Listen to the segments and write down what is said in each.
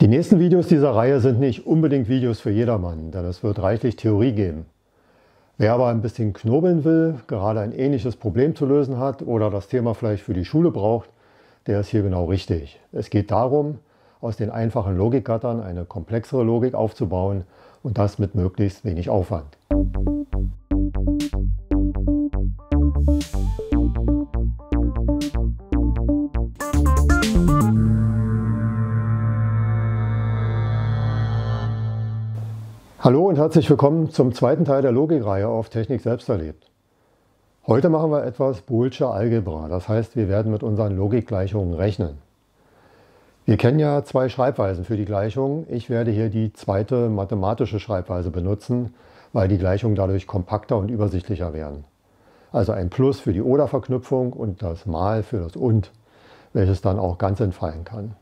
Die nächsten Videos dieser Reihe sind nicht unbedingt Videos für jedermann, denn es wird reichlich Theorie geben. Wer aber ein bisschen knobeln will, gerade ein ähnliches Problem zu lösen hat oder das Thema vielleicht für die Schule braucht, der ist hier genau richtig. Es geht darum, aus den einfachen Logikgattern eine komplexere Logik aufzubauen und das mit möglichst wenig Aufwand. Hallo und herzlich willkommen zum zweiten Teil der Logikreihe auf Technik selbst erlebt. Heute machen wir etwas Boolsche Algebra, das heißt, wir werden mit unseren Logikgleichungen rechnen. Wir kennen ja zwei Schreibweisen für die Gleichung. Ich werde hier die zweite mathematische Schreibweise benutzen, weil die Gleichungen dadurch kompakter und übersichtlicher werden. Also ein Plus für die Oder-Verknüpfung und das Mal für das Und, welches dann auch ganz entfallen kann.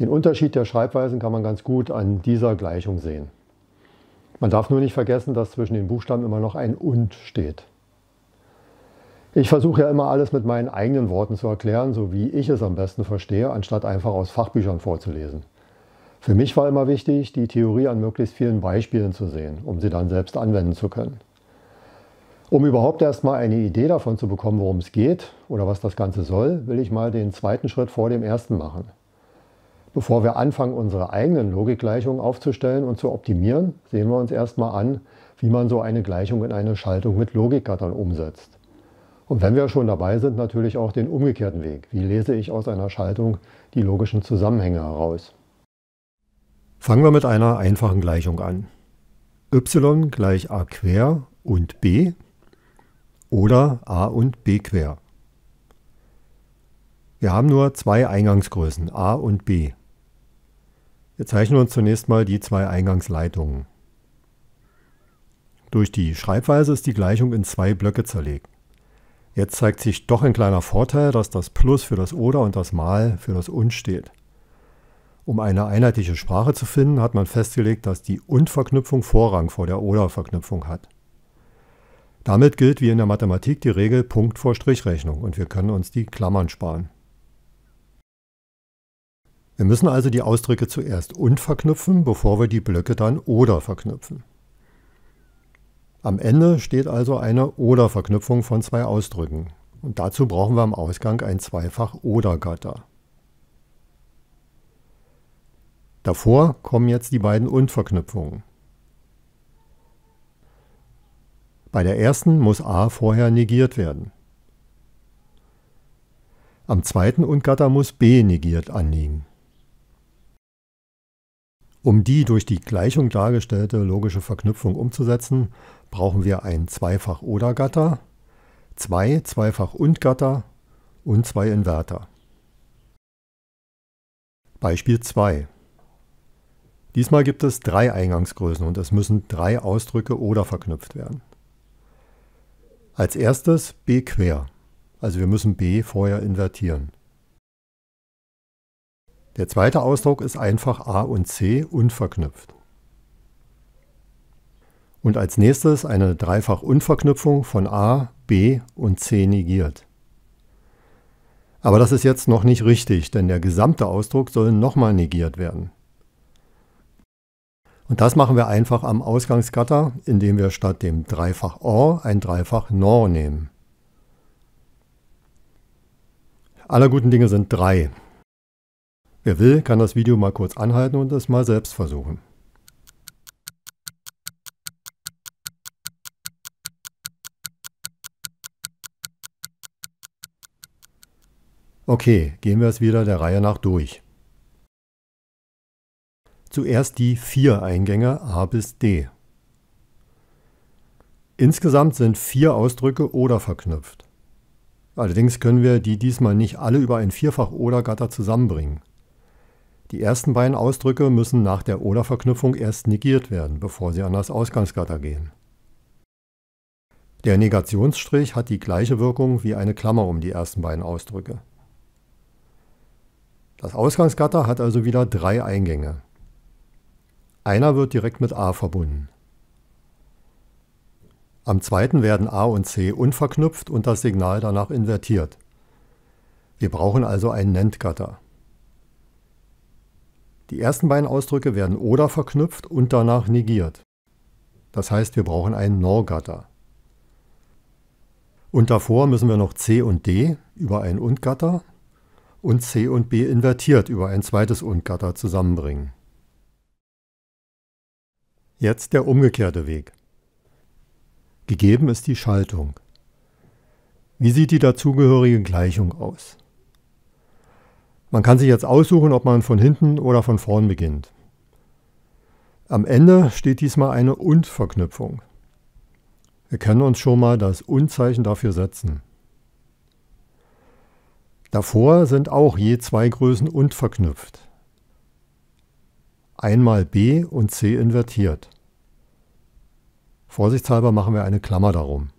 Den Unterschied der Schreibweisen kann man ganz gut an dieser Gleichung sehen. Man darf nur nicht vergessen, dass zwischen den Buchstaben immer noch ein und steht. Ich versuche ja immer alles mit meinen eigenen Worten zu erklären, so wie ich es am besten verstehe, anstatt einfach aus Fachbüchern vorzulesen. Für mich war immer wichtig, die Theorie an möglichst vielen Beispielen zu sehen, um sie dann selbst anwenden zu können. Um überhaupt erstmal eine Idee davon zu bekommen, worum es geht oder was das Ganze soll, will ich mal den zweiten Schritt vor dem ersten machen. Bevor wir anfangen, unsere eigenen Logikgleichungen aufzustellen und zu optimieren, sehen wir uns erstmal an, wie man so eine Gleichung in eine Schaltung mit Logikgattern umsetzt. Und wenn wir schon dabei sind, natürlich auch den umgekehrten Weg. Wie lese ich aus einer Schaltung die logischen Zusammenhänge heraus? Fangen wir mit einer einfachen Gleichung an. y gleich a quer und b oder a und b quer. Wir haben nur zwei Eingangsgrößen, a und b. Wir zeichnen uns zunächst mal die zwei Eingangsleitungen. Durch die Schreibweise ist die Gleichung in zwei Blöcke zerlegt. Jetzt zeigt sich doch ein kleiner Vorteil, dass das Plus für das Oder und das Mal für das Und steht. Um eine einheitliche Sprache zu finden, hat man festgelegt, dass die Und-Verknüpfung Vorrang vor der Oder-Verknüpfung hat. Damit gilt wie in der Mathematik die Regel Punkt vor Strichrechnung und wir können uns die Klammern sparen. Wir müssen also die Ausdrücke zuerst und verknüpfen, bevor wir die Blöcke dann oder verknüpfen. Am Ende steht also eine Oder-Verknüpfung von zwei Ausdrücken. Und dazu brauchen wir am Ausgang ein Zweifach-Oder-Gatter. Davor kommen jetzt die beiden Und-Verknüpfungen. Bei der ersten muss A vorher negiert werden. Am zweiten Und-Gatter muss B negiert anliegen. Um die durch die Gleichung dargestellte logische Verknüpfung umzusetzen, brauchen wir ein Zweifach-Oder-Gatter, zwei Zweifach-Und-Gatter und zwei Inverter. Beispiel 2. Diesmal gibt es drei Eingangsgrößen und es müssen drei Ausdrücke oder verknüpft werden. Als erstes b quer, also wir müssen b vorher invertieren. Der zweite Ausdruck ist einfach a und c unverknüpft. Und als nächstes eine Dreifach-Unverknüpfung von a, b und c negiert. Aber das ist jetzt noch nicht richtig, denn der gesamte Ausdruck soll nochmal negiert werden. Und das machen wir einfach am Ausgangsgatter, indem wir statt dem Dreifach OR ein Dreifach NOR nehmen. Aller guten Dinge sind drei. Wer will, kann das Video mal kurz anhalten und es mal selbst versuchen. Okay, gehen wir es wieder der Reihe nach durch. Zuerst die vier Eingänge A bis D. Insgesamt sind vier Ausdrücke oder verknüpft. Allerdings können wir die diesmal nicht alle über ein Vierfach-Oder-Gatter zusammenbringen. Die ersten beiden Ausdrücke müssen nach der Oder-Verknüpfung erst negiert werden, bevor sie an das Ausgangsgatter gehen. Der Negationsstrich hat die gleiche Wirkung wie eine Klammer um die ersten beiden Ausdrücke. Das Ausgangsgatter hat also wieder drei Eingänge. Einer wird direkt mit a verbunden. Am zweiten werden a und c unverknüpft und das Signal danach invertiert. Wir brauchen also ein NEND-Gatter. Die ersten beiden Ausdrücke werden oder verknüpft und danach negiert. Das heißt, wir brauchen einen Nor-Gatter. Und davor müssen wir noch C und D über ein Und-Gatter und C und B invertiert über ein zweites Und-Gatter zusammenbringen. Jetzt der umgekehrte Weg. Gegeben ist die Schaltung. Wie sieht die dazugehörige Gleichung aus? Man kann sich jetzt aussuchen, ob man von hinten oder von vorn beginnt. Am Ende steht diesmal eine Und-Verknüpfung. Wir können uns schon mal das Und-Zeichen dafür setzen. Davor sind auch je zwei Größen Und verknüpft. Einmal B und C invertiert. Vorsichtshalber machen wir eine Klammer darum.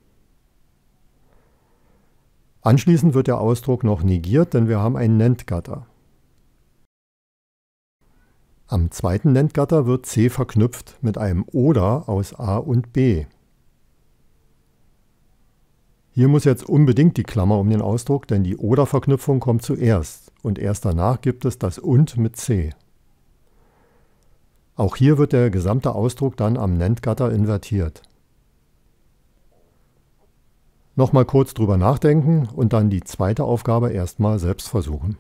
Anschließend wird der Ausdruck noch negiert, denn wir haben ein Nentgatter. Am zweiten Nentgatter wird C verknüpft mit einem Oder aus A und B. Hier muss jetzt unbedingt die Klammer um den Ausdruck, denn die Oder-Verknüpfung kommt zuerst und erst danach gibt es das Und mit C. Auch hier wird der gesamte Ausdruck dann am Nentgatter invertiert. Nochmal kurz drüber nachdenken und dann die zweite Aufgabe erstmal selbst versuchen.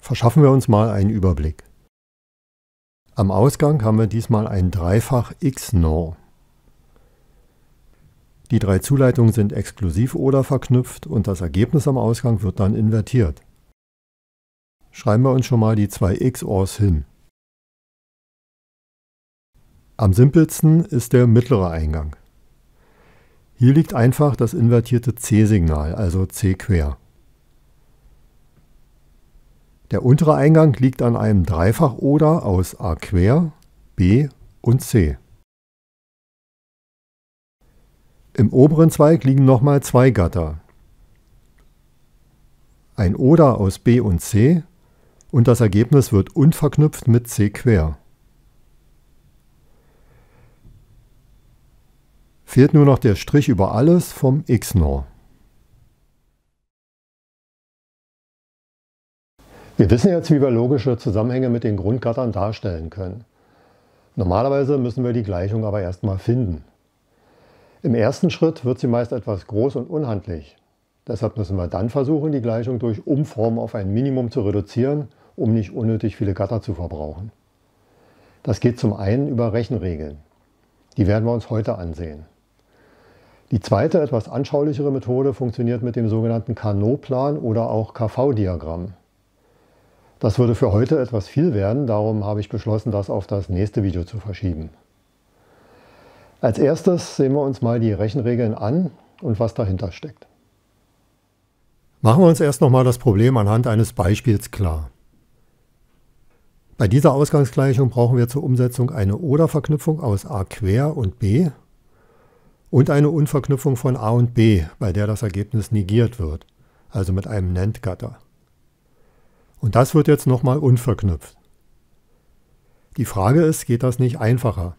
Verschaffen wir uns mal einen Überblick. Am Ausgang haben wir diesmal ein Dreifach XNOR. Die drei Zuleitungen sind exklusiv oder verknüpft und das Ergebnis am Ausgang wird dann invertiert schreiben wir uns schon mal die zwei XORs hin. Am simpelsten ist der mittlere Eingang. Hier liegt einfach das invertierte C-Signal, also C quer. Der untere Eingang liegt an einem Dreifach-Oder aus A quer, B und C. Im oberen Zweig liegen nochmal zwei Gatter. Ein Oder aus B und C und das Ergebnis wird unverknüpft mit C quer. Fehlt nur noch der Strich über alles vom XNOR. Wir wissen jetzt, wie wir logische Zusammenhänge mit den Grundgattern darstellen können. Normalerweise müssen wir die Gleichung aber erstmal finden. Im ersten Schritt wird sie meist etwas groß und unhandlich. Deshalb müssen wir dann versuchen, die Gleichung durch Umformen auf ein Minimum zu reduzieren um nicht unnötig viele Gatter zu verbrauchen. Das geht zum einen über Rechenregeln. Die werden wir uns heute ansehen. Die zweite, etwas anschaulichere Methode funktioniert mit dem sogenannten Kanot-Plan oder auch KV-Diagramm. Das würde für heute etwas viel werden, darum habe ich beschlossen, das auf das nächste Video zu verschieben. Als erstes sehen wir uns mal die Rechenregeln an und was dahinter steckt. Machen wir uns erst nochmal das Problem anhand eines Beispiels klar. Bei dieser Ausgangsgleichung brauchen wir zur Umsetzung eine Oder-Verknüpfung aus a quer und b und eine Unverknüpfung von a und b, bei der das Ergebnis negiert wird, also mit einem Nentgatter. Und das wird jetzt nochmal unverknüpft. Die Frage ist, geht das nicht einfacher?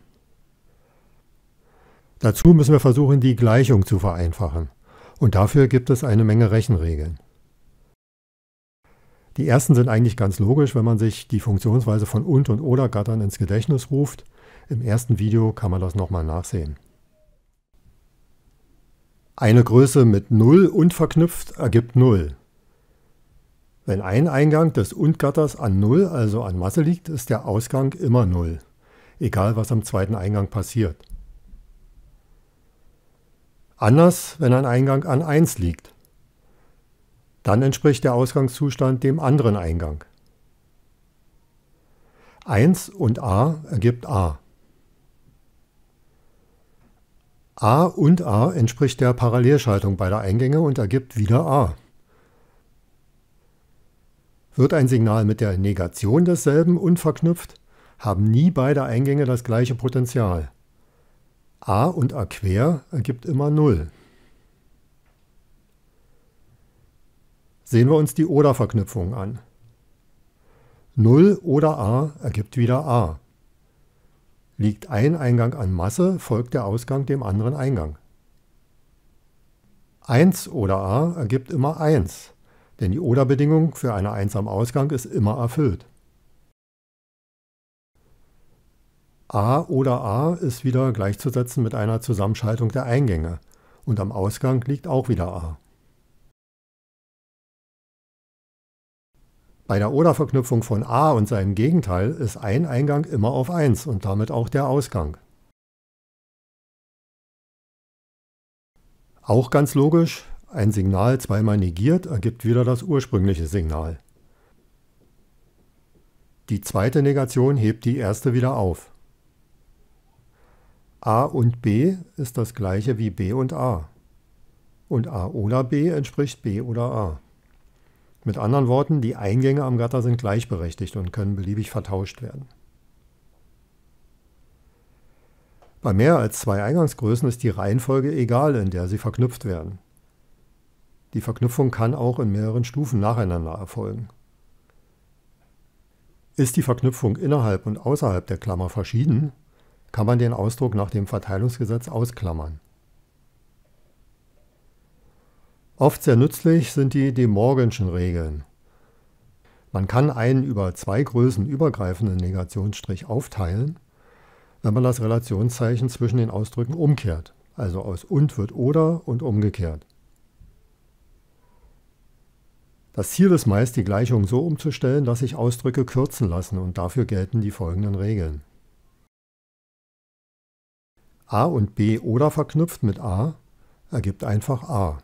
Dazu müssen wir versuchen, die Gleichung zu vereinfachen. Und dafür gibt es eine Menge Rechenregeln. Die ersten sind eigentlich ganz logisch, wenn man sich die Funktionsweise von und und oder Gattern ins Gedächtnis ruft. Im ersten Video kann man das nochmal nachsehen. Eine Größe mit 0 und verknüpft ergibt 0. Wenn ein Eingang des und-Gatters an 0, also an Masse liegt, ist der Ausgang immer 0, egal was am zweiten Eingang passiert. Anders, wenn ein Eingang an 1 liegt. Dann entspricht der Ausgangszustand dem anderen Eingang. 1 und a ergibt a. a und a entspricht der Parallelschaltung beider Eingänge und ergibt wieder a. Wird ein Signal mit der Negation desselben unverknüpft, haben nie beide Eingänge das gleiche Potential. a und a quer ergibt immer 0. Sehen wir uns die Oder-Verknüpfung an. 0 oder a ergibt wieder a. Liegt ein Eingang an Masse, folgt der Ausgang dem anderen Eingang. 1 oder a ergibt immer 1, denn die Oder-Bedingung für eine 1 am Ausgang ist immer erfüllt. a oder a ist wieder gleichzusetzen mit einer Zusammenschaltung der Eingänge und am Ausgang liegt auch wieder a. Bei der Oder-Verknüpfung von a und seinem Gegenteil ist ein Eingang immer auf 1 und damit auch der Ausgang. Auch ganz logisch, ein Signal zweimal negiert ergibt wieder das ursprüngliche Signal. Die zweite Negation hebt die erste wieder auf. A und B ist das gleiche wie B und A. Und A oder B entspricht B oder A. Mit anderen Worten, die Eingänge am Gatter sind gleichberechtigt und können beliebig vertauscht werden. Bei mehr als zwei Eingangsgrößen ist die Reihenfolge egal, in der sie verknüpft werden. Die Verknüpfung kann auch in mehreren Stufen nacheinander erfolgen. Ist die Verknüpfung innerhalb und außerhalb der Klammer verschieden, kann man den Ausdruck nach dem Verteilungsgesetz ausklammern. Oft sehr nützlich sind die Demorgenschen Regeln. Man kann einen über zwei Größen übergreifenden Negationsstrich aufteilen, wenn man das Relationszeichen zwischen den Ausdrücken umkehrt, also aus und wird oder und umgekehrt. Das Ziel ist meist, die Gleichung so umzustellen, dass sich Ausdrücke kürzen lassen und dafür gelten die folgenden Regeln. A und B oder verknüpft mit A ergibt einfach A.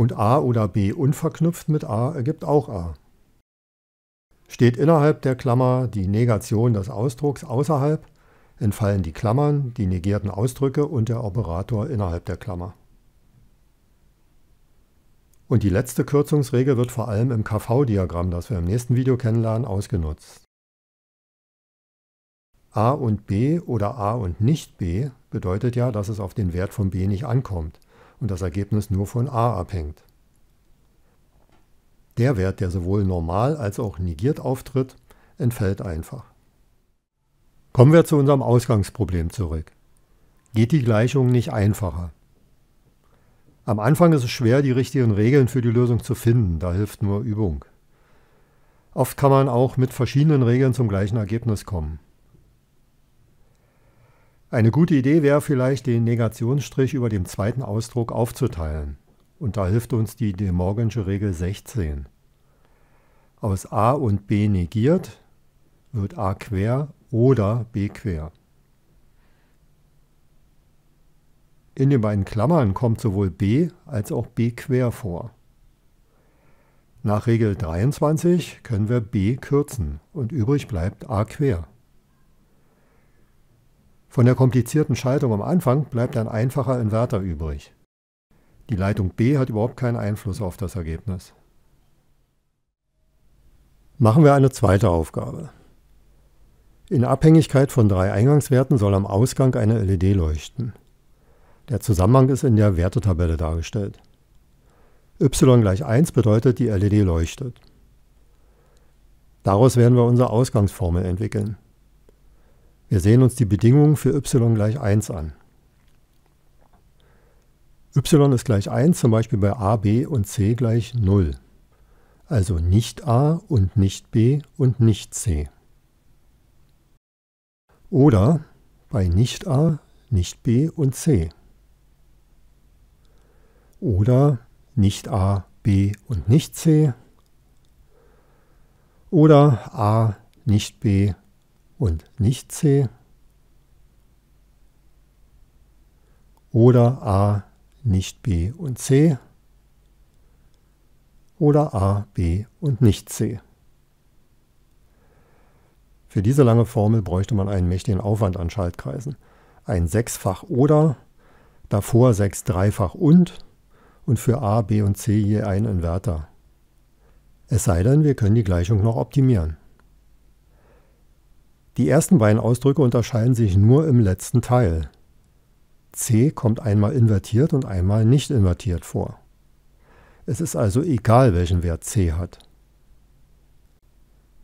Und a oder b unverknüpft mit a ergibt auch a. Steht innerhalb der Klammer die Negation des Ausdrucks außerhalb, entfallen die Klammern, die negierten Ausdrücke und der Operator innerhalb der Klammer. Und die letzte Kürzungsregel wird vor allem im KV-Diagramm, das wir im nächsten Video kennenlernen, ausgenutzt. a und b oder a und nicht b bedeutet ja, dass es auf den Wert von b nicht ankommt und das Ergebnis nur von a abhängt. Der Wert, der sowohl normal als auch negiert auftritt, entfällt einfach. Kommen wir zu unserem Ausgangsproblem zurück. Geht die Gleichung nicht einfacher? Am Anfang ist es schwer, die richtigen Regeln für die Lösung zu finden, da hilft nur Übung. Oft kann man auch mit verschiedenen Regeln zum gleichen Ergebnis kommen. Eine gute Idee wäre vielleicht, den Negationsstrich über dem zweiten Ausdruck aufzuteilen. Und da hilft uns die De Morgansche Regel 16. Aus a und b negiert wird a quer oder b quer. In den beiden Klammern kommt sowohl b als auch b quer vor. Nach Regel 23 können wir b kürzen und übrig bleibt a quer. Von der komplizierten Schaltung am Anfang bleibt ein einfacher Inverter übrig. Die Leitung B hat überhaupt keinen Einfluss auf das Ergebnis. Machen wir eine zweite Aufgabe. In Abhängigkeit von drei Eingangswerten soll am Ausgang eine LED leuchten. Der Zusammenhang ist in der Wertetabelle dargestellt. y gleich 1 bedeutet, die LED leuchtet. Daraus werden wir unsere Ausgangsformel entwickeln. Wir sehen uns die Bedingungen für y gleich 1 an. y ist gleich 1, zum Beispiel bei a, b und c gleich 0. Also nicht a und nicht b und nicht c. Oder bei nicht a, nicht b und c. Oder nicht a, b und nicht c. Oder a, nicht b und nicht C. Oder A, nicht B und C. Oder A, B und nicht C. Für diese lange Formel bräuchte man einen mächtigen Aufwand an Schaltkreisen. Ein sechsfach oder, davor sechs dreifach und und für A, B und C je ein Inverter. Es sei denn, wir können die Gleichung noch optimieren. Die ersten beiden Ausdrücke unterscheiden sich nur im letzten Teil. C kommt einmal invertiert und einmal nicht invertiert vor. Es ist also egal, welchen Wert C hat.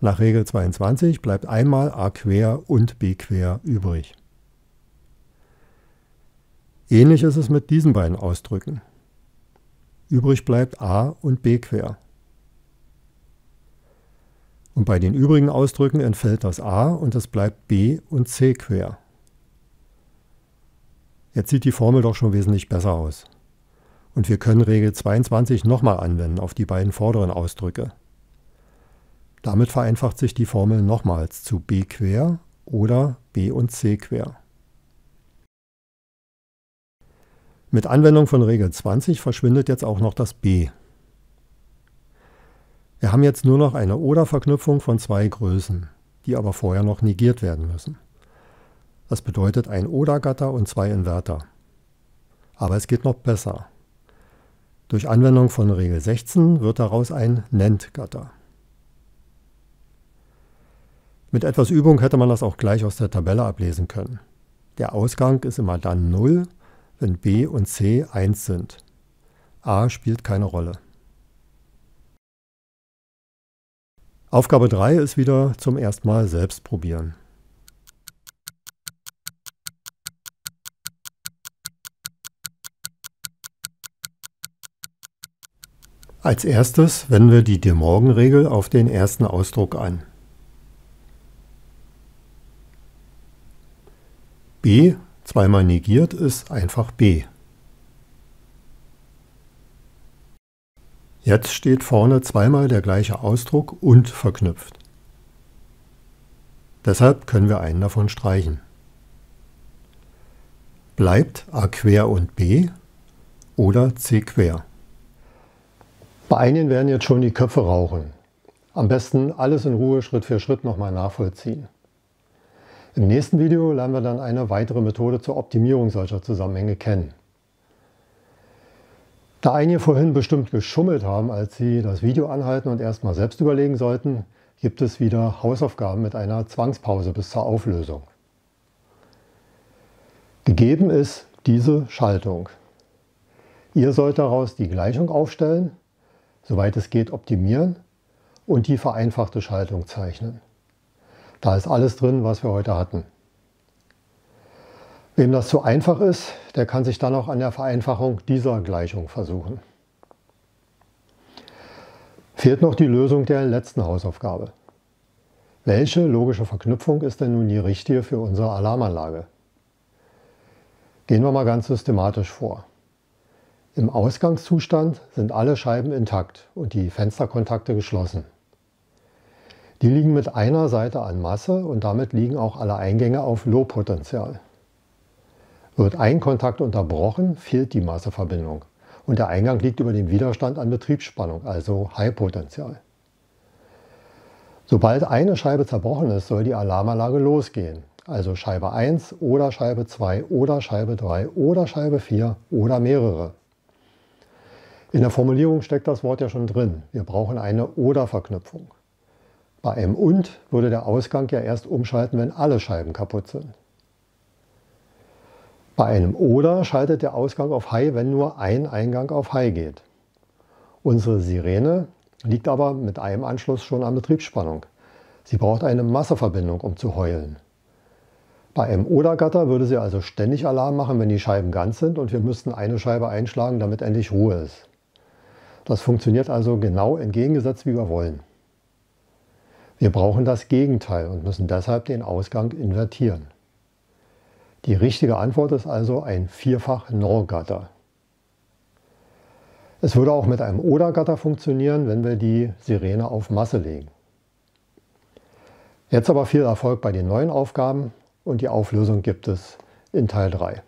Nach Regel 22 bleibt einmal a quer und b quer übrig. Ähnlich ist es mit diesen beiden Ausdrücken. Übrig bleibt a und b quer. Und bei den übrigen Ausdrücken entfällt das a und es bleibt b und c quer. Jetzt sieht die Formel doch schon wesentlich besser aus. Und wir können Regel 22 nochmal anwenden auf die beiden vorderen Ausdrücke. Damit vereinfacht sich die Formel nochmals zu b quer oder b und c quer. Mit Anwendung von Regel 20 verschwindet jetzt auch noch das b wir haben jetzt nur noch eine Oder-Verknüpfung von zwei Größen, die aber vorher noch negiert werden müssen. Das bedeutet ein Oder-Gatter und zwei Inverter. Aber es geht noch besser. Durch Anwendung von Regel 16 wird daraus ein nend gatter Mit etwas Übung hätte man das auch gleich aus der Tabelle ablesen können. Der Ausgang ist immer dann 0, wenn b und c 1 sind. a spielt keine Rolle. Aufgabe 3 ist wieder zum ersten Mal selbst probieren. Als erstes wenden wir die De Morgan-Regel auf den ersten Ausdruck an. b zweimal negiert ist einfach b. Jetzt steht vorne zweimal der gleiche Ausdruck und verknüpft. Deshalb können wir einen davon streichen. Bleibt a quer und b oder c quer. Bei einigen werden jetzt schon die Köpfe rauchen. Am besten alles in Ruhe Schritt für Schritt nochmal nachvollziehen. Im nächsten Video lernen wir dann eine weitere Methode zur Optimierung solcher Zusammenhänge kennen. Da einige vorhin bestimmt geschummelt haben, als sie das Video anhalten und erstmal selbst überlegen sollten, gibt es wieder Hausaufgaben mit einer Zwangspause bis zur Auflösung. Gegeben ist diese Schaltung. Ihr sollt daraus die Gleichung aufstellen, soweit es geht optimieren und die vereinfachte Schaltung zeichnen. Da ist alles drin, was wir heute hatten. Wem das zu einfach ist, der kann sich dann auch an der Vereinfachung dieser Gleichung versuchen. Fehlt noch die Lösung der letzten Hausaufgabe. Welche logische Verknüpfung ist denn nun die richtige für unsere Alarmanlage? Gehen wir mal ganz systematisch vor. Im Ausgangszustand sind alle Scheiben intakt und die Fensterkontakte geschlossen. Die liegen mit einer Seite an Masse und damit liegen auch alle Eingänge auf Lohpotenzial. Wird ein Kontakt unterbrochen, fehlt die Masseverbindung und der Eingang liegt über dem Widerstand an Betriebsspannung, also Highpotential. Sobald eine Scheibe zerbrochen ist, soll die Alarmanlage losgehen, also Scheibe 1 oder Scheibe 2 oder Scheibe 3 oder Scheibe 4 oder mehrere. In der Formulierung steckt das Wort ja schon drin. Wir brauchen eine Oder-Verknüpfung. Bei einem Und würde der Ausgang ja erst umschalten, wenn alle Scheiben kaputt sind. Bei einem Oder schaltet der Ausgang auf High, wenn nur ein Eingang auf High geht. Unsere Sirene liegt aber mit einem Anschluss schon an Betriebsspannung. Sie braucht eine Masseverbindung, um zu heulen. Bei einem Oder-Gatter würde sie also ständig Alarm machen, wenn die Scheiben ganz sind und wir müssten eine Scheibe einschlagen, damit endlich Ruhe ist. Das funktioniert also genau entgegengesetzt, wie wir wollen. Wir brauchen das Gegenteil und müssen deshalb den Ausgang invertieren. Die richtige Antwort ist also ein vierfach NOR-Gatter. Es würde auch mit einem Oder-Gatter funktionieren, wenn wir die Sirene auf Masse legen. Jetzt aber viel Erfolg bei den neuen Aufgaben und die Auflösung gibt es in Teil 3.